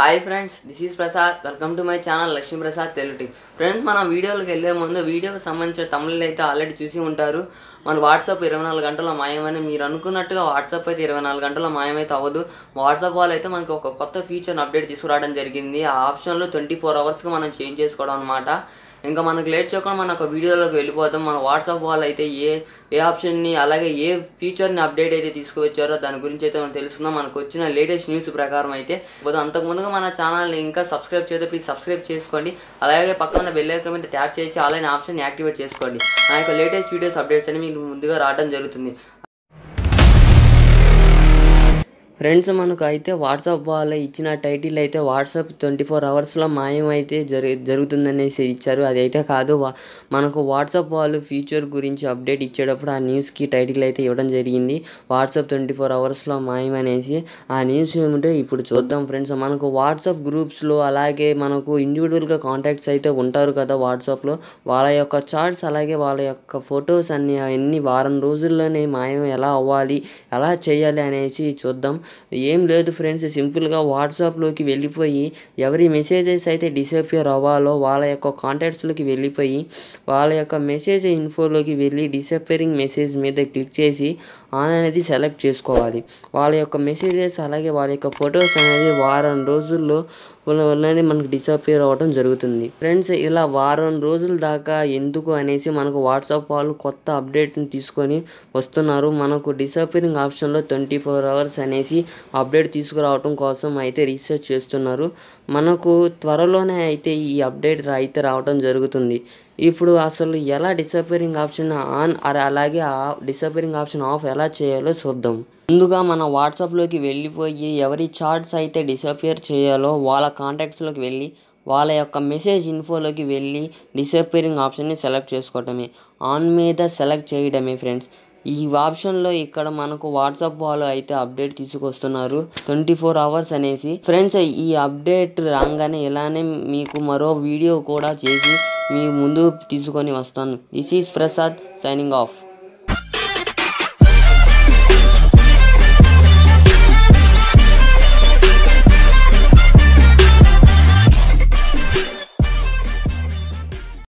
hi friends this is Prasad welcome to my channel Lakshmiprasad Telugu team friends మనం వీడియోలోకి వెళ్ళే ముందు వీడియోకి సంబంధించిన తమిళలు అయితే ఆల్రెడీ చూసి ఉంటారు మన వాట్సాప్ ఇరవై నాలుగు గంటల మాయమని మీరు అనుకున్నట్టుగా వాట్సాప్ అయితే ఇరవై నాలుగు గంటల మాయమైతే అవ్వదు వాట్సాప్ వాళ్ళు అయితే మనకి ఒక కొత్త ఫీచర్ని అప్డేట్ తీసుకురావడం జరిగింది ఆ ఆప్షన్లో ట్వంటీ ఫోర్ అవర్స్కి మనం చేంజ్ చేసుకోవడం అనమాట ఇంకా మనకు లేట్ చేయకుండా మనకు వీడియోలోకి వెళ్ళిపోతాం మన వాట్సాప్ వాళ్ళు అయితే ఏ ఏ ఆప్షన్ని అలాగే ఏ ఫీచర్ని అప్డేట్ అయితే తీసుకువచ్చారో దాని గురించి అయితే మనం తెలుసుకుందాం మనకు వచ్చిన లేటెస్ట్ న్యూస్ ప్రకారం అయితే పోతే అంతకుముందుగా మన ఛానల్ని ఇంకా సబ్స్క్రైబ్ చేస్తే ప్లీజ్ సబ్స్క్రైబ్ చేసుకోండి అలాగే పక్కన బెల్లైకన్ మీద ట్యాప్ చేసి అలాగే ఆప్షన్ యాక్టివేట్ చేసుకోండి నా యొక్క లేటెస్ట్ వీడియోస్ అప్డేట్స్ అని మీకు ముందుగా రావడం జరుగుతుంది ఫ్రెండ్స్ మనకు అయితే వాట్సాప్ వాళ్ళు ఇచ్చిన టైటిల్ అయితే వాట్సాప్ ట్వంటీ ఫోర్ అవర్స్లో మాయమైతే జరుగు జరుగుతుందనేసి ఇచ్చారు అదైతే కాదు మనకు వాట్సాప్ వాళ్ళు ఫ్యూచర్ గురించి అప్డేట్ ఇచ్చేటప్పుడు ఆ న్యూస్కి టైటిల్ అయితే ఇవ్వడం జరిగింది వాట్సాప్ ట్వంటీ ఫోర్ అవర్స్లో మాయమనేసి ఆ న్యూస్ ఏమిటో ఇప్పుడు చూద్దాం ఫ్రెండ్స్ మనకు వాట్సాప్ గ్రూప్స్లో అలాగే మనకు ఇండివిజువల్గా కాంటాక్ట్స్ అయితే ఉంటారు కదా వాట్సాప్లో వాళ్ళ యొక్క చార్ట్స్ అలాగే వాళ్ళ యొక్క ఫొటోస్ అన్ని అవన్నీ వారం రోజుల్లోనే మాయం ఎలా అవ్వాలి ఎలా చేయాలి అనేసి చూద్దాం ఏం లేదు ఫ్రెండ్స్ సింపుల్గా వాట్సాప్లోకి వెళ్ళిపోయి ఎవరి మెసేజెస్ అయితే డిసపియర్ అవ్వాలో వాళ్ళ యొక్క కాంటాక్ట్స్లోకి వెళ్ళిపోయి వాళ్ళ యొక్క మెసేజ్ ఇన్ఫోలోకి వెళ్ళి డిసపియరింగ్ మెసేజ్ మీద క్లిక్ చేసి ఆన్ అనేది సెలెక్ట్ చేసుకోవాలి వాళ్ళ యొక్క మెసేజెస్ అలాగే వాళ్ళ యొక్క ఫొటోస్ అనేది వారం రోజుల్లో వల్లనే మనకు డిసపియర్ అవ్వడం జరుగుతుంది ఫ్రెండ్స్ ఇలా వారం రోజుల దాకా ఎందుకు అనేసి మనకు వాట్సాప్ వాళ్ళు కొత్త అప్డేట్ని తీసుకొని వస్తున్నారు మనకు డిసపియరింగ్ ఆప్షన్లో ట్వంటీ ఫోర్ అవర్స్ అనేసి అప్డేట్ తీసుకురావడం కోసం అయితే రీసెర్చ్ చేస్తున్నారు మనకు త్వరలోనే అయితే ఈ అప్డేట్ అయితే రావడం జరుగుతుంది ఇప్పుడు అసలు ఎలా డిసపేరింగ్ ఆప్షన్ ఆన్ అలాగే డిసపేరింగ్ ఆప్షన్ ఆఫ్ ఎలా చేయాలో చూద్దాం ముందుగా మన వాట్సాప్లోకి వెళ్ళిపోయి ఎవరి చార్ట్స్ అయితే డిసపేర్ చేయాలో వాళ్ళ కాంటాక్ట్స్లోకి వెళ్ళి వాళ్ళ యొక్క మెసేజ్ ఇన్ఫోలోకి వెళ్ళి డిసపేరింగ్ ఆప్షన్ని సెలెక్ట్ చేసుకోవటమే ఆన్ మీద సెలెక్ట్ చేయడమే ఫ్రెండ్స్ ఈ ఆప్షన్లో ఇక్కడ మనకు వాట్సాప్ వాళ్ళు అయితే అప్డేట్ తీసుకొస్తున్నారు ట్వంటీ ఫోర్ అవర్స్ అనేసి ఫ్రెండ్స్ ఈ అప్డేట్ రాగానే ఇలానే మీకు మరో వీడియో కూడా చేసి మీ ముందు తీసుకొని వస్తాను this is Prasad signing of